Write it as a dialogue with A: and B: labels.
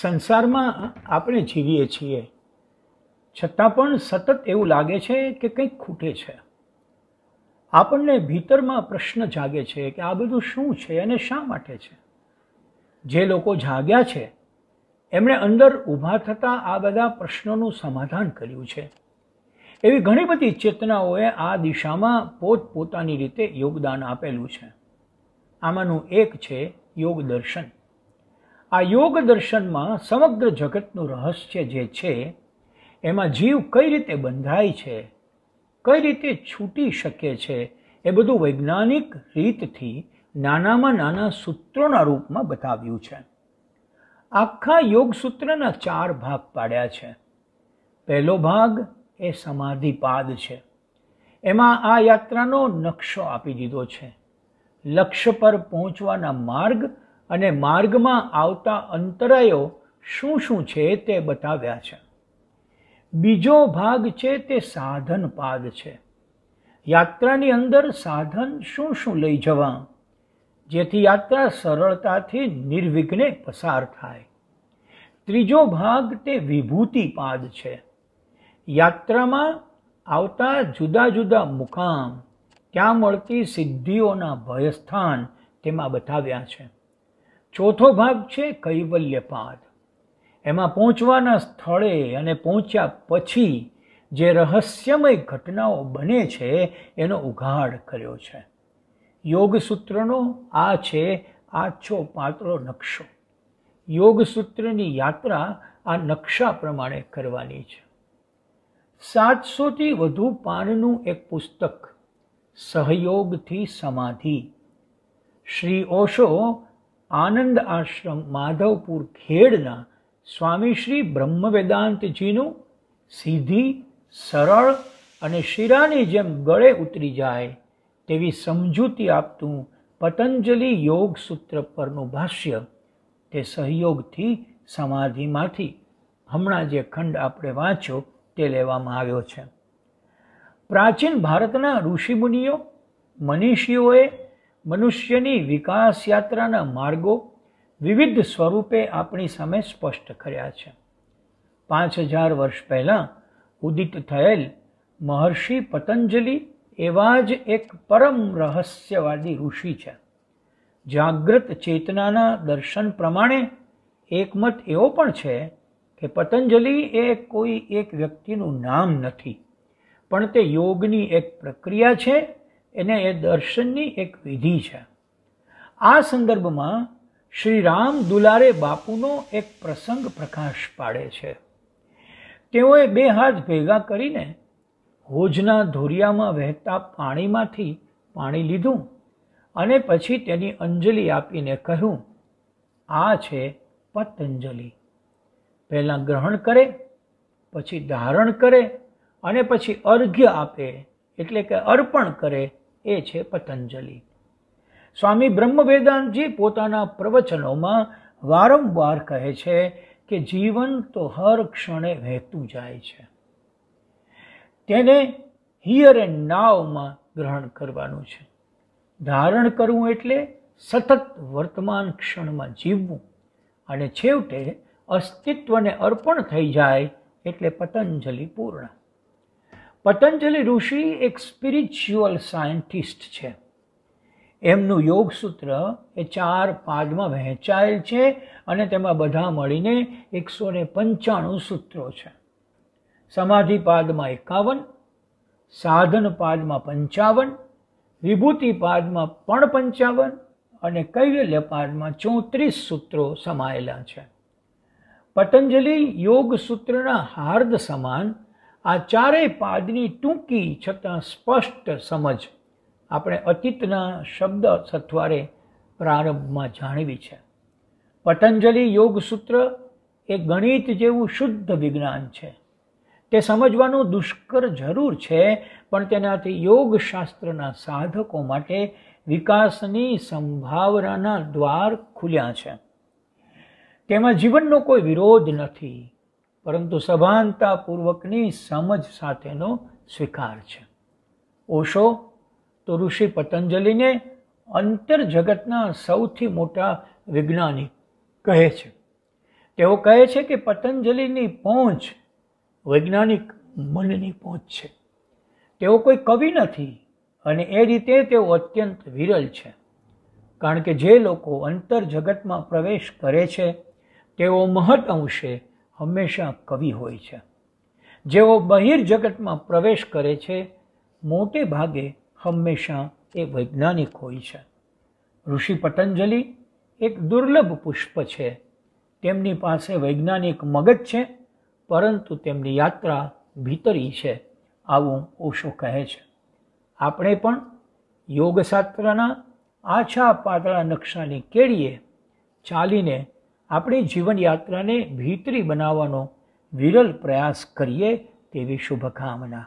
A: સંસારમાં આપણે જીવીએ છીએ છતાં પણ સતત એવું લાગે છે કે કંઈક ખૂટે છે આપણને ભીતરમાં પ્રશ્ન જાગે છે કે આ બધું શું છે અને શા માટે છે જે લોકો જાગ્યા છે એમણે અંદર ઊભા થતા આ બધા પ્રશ્નોનું સમાધાન કર્યું છે એવી ઘણી બધી ચેતનાઓએ આ દિશામાં પોતપોતાની રીતે યોગદાન આપેલું છે આમાંનું એક છે યોગ દર્શન આ યોગ દર્શનમાં સમગ્ર જગતનું રહસ્ય જે છે એમાં જીવ કઈ રીતે બંધાય છે કઈ રીતે છૂટી શકે છે એ બધું વૈજ્ઞાનિક રીતથી નાનામાં નાના સૂત્રોના રૂપમાં બતાવ્યું છે આખા યોગ સૂત્રના ચાર ભાગ પાડ્યા છે પહેલો ભાગ એ સમાધિપાદ છે એમાં આ યાત્રાનો નકશો આપી દીધો છે લક્ષ્ય પર પહોંચવાના માર્ગ અને માર્ગમાં આવતા અંતરાયો શું શું છે તે બતાવ્યા છે બીજો ભાગ છે તે સાધન પાદ છે યાત્રાની અંદર સાધન શું શું લઈ જવા જેથી યાત્રા સરળતાથી નિર્વિઘ્ને પસાર થાય ત્રીજો ભાગ તે વિભૂતિ પાદ છે યાત્રામાં આવતા જુદા જુદા મુકામ ત્યાં મળતી સિદ્ધિઓના ભયસ્થાન તેમાં બતાવ્યા છે ચોથો ભાગ છે કૈવલ્યપાદ એમાં પહોંચવાના સ્થળે અને પહોંચ્યા પછી જે રહસ્યમય ઘટનાઓ બને છે એનો ઉઘાડ કર્યો છે યોગ સૂત્રનો આ છે આછો પાત્રો નકશો યોગ સૂત્રની યાત્રા આ નકશા પ્રમાણે કરવાની છે સાતસોથી વધુ પાનનું એક પુસ્તક સહયોગથી સમાધિ શ્રી ઓશો આનંદ આશ્રમ માધવપુર ખેડના સ્વામી શ્રી બ્રહ્મવેદાંતજીનું સીધી સરળ અને શિરાની જેમ ગળે ઉતરી જાય તેવી સમજૂતી આપતું પતંજલિ યોગ સૂત્ર પરનું ભાષ્ય તે સહયોગથી સમાધિમાંથી હમણાં જે ખંડ આપણે વાંચ્યો તે લેવામાં આવ્યો છે પ્રાચીન ભારતના ઋષિમુનિઓ મનીષીઓએ મનુષ્યની વિકાસ યાત્રાના માર્ગો વિવિધ સ્વરૂપે આપણી સામે સ્પષ્ટ કર્યા છે પાંચ હજાર વર્ષ પહેલાં ઉદિત થયેલ મહર્ષિ પતંજલિ એવા જ એક પરમ રહસ્યવાદી ઋષિ છે જાગ્રત ચેતનાના દર્શન પ્રમાણે એકમત એવો પણ છે કે પતંજલિ એ કોઈ એક વ્યક્તિનું નામ નથી પણ તે યોગની એક પ્રક્રિયા છે એને એ દર્શનની એક વિધિ છે આ સંદર્ભમાં શ્રી રામ દુલારે બાપુનો એક પ્રસંગ પ્રકાશ પાડે છે તેઓએ બે હાથ ભેગા કરીને હોજના ધોરિયામાં વહેતા પાણીમાંથી પાણી લીધું અને પછી તેની અંજલિ આપીને કહ્યું આ છે પતંજલિ પહેલાં ગ્રહણ કરે પછી ધારણ કરે અને પછી અર્ઘ્ય આપે એટલે કે અર્પણ કરે એ છે પતંજલિ સ્વામી બ્રહ્મવેદાંતજી પોતાના પ્રવચનોમાં વારંવાર કહે છે કે જીવન તો હર ક્ષણે વહેતું જાય છે તેને હિયર એન્ડ નાવમાં ગ્રહણ કરવાનું છે ધારણ કરવું એટલે સતત વર્તમાન ક્ષણમાં જીવવું અને છેવટે અસ્તિત્વને અર્પણ થઈ જાય એટલે પતંજલિ પૂર્ણ પતંજલિ ઋષિ એક સ્પિરિચ્યુઅલ સાયન્ટિસ્ટ છે એમનું યોગ સૂત્ર એ ચાર પાદમાં વહેંચાયેલ છે અને તેમાં બધા મળીને એકસો ને પંચાણું સૂત્રો છે સમાધિ પાદમાં એકાવન સાધન પાદમાં પંચાવન વિભૂતિ પાદમાં પણ પંચાવન અને કૈવલ્ય પાદમાં ચોત્રીસ સૂત્રો સમાયેલા છે પતંજલિ યોગ સૂત્રના હાર્દ સમાન આ ચારેય પાદની ટૂંકી છતાં સ્પષ્ટ સમજ આપણે અતીતના શબ્દ સથવારે પ્રારંભમાં જાણવી છે પતંજલિ યોગસૂત્ર એ ગણિત જેવું શુદ્ધ વિજ્ઞાન છે તે સમજવાનું દુષ્કર જરૂર છે પણ તેનાથી યોગશાસ્ત્રના સાધકો માટે વિકાસની સંભાવનાના દ્વાર ખુલ્યા છે તેમાં જીવનનો કોઈ વિરોધ નથી પરંતુ સભાનતાપૂર્વકની સમજ સાથેનો સ્વીકાર છે ઓશો તો ઋષિ પતંજલિને અંતર જગતના સૌથી મોટા વિજ્ઞાની કહે છે તેઓ કહે છે કે પતંજલિની પહોંચ વૈજ્ઞાનિક મનની પહોંચ છે તેઓ કોઈ કવિ નથી અને એ રીતે તેઓ અત્યંત વિરલ છે કારણ કે જે લોકો અંતર જગતમાં પ્રવેશ કરે છે તેઓ મહદ અંશે હંમેશા કવિ હોય છે જેઓ બહિર જગતમાં પ્રવેશ કરે છે મોટે ભાગે હંમેશા એ વૈજ્ઞાનિક હોય છે ઋષિ પતંજલિ એક દુર્લભ પુષ્પ છે તેમની પાસે વૈજ્ઞાનિક મગજ છે પરંતુ તેમની યાત્રા ભીતરી છે આવું ઓશો કહે છે આપણે પણ યોગશાસ્ત્રના આછા પાતળા નકશાની કેળીએ ચાલીને આપણી જીવનયાત્રાને ભીતરી બનાવવાનો વિરલ પ્રયાસ કરીએ તેવી શુભકામના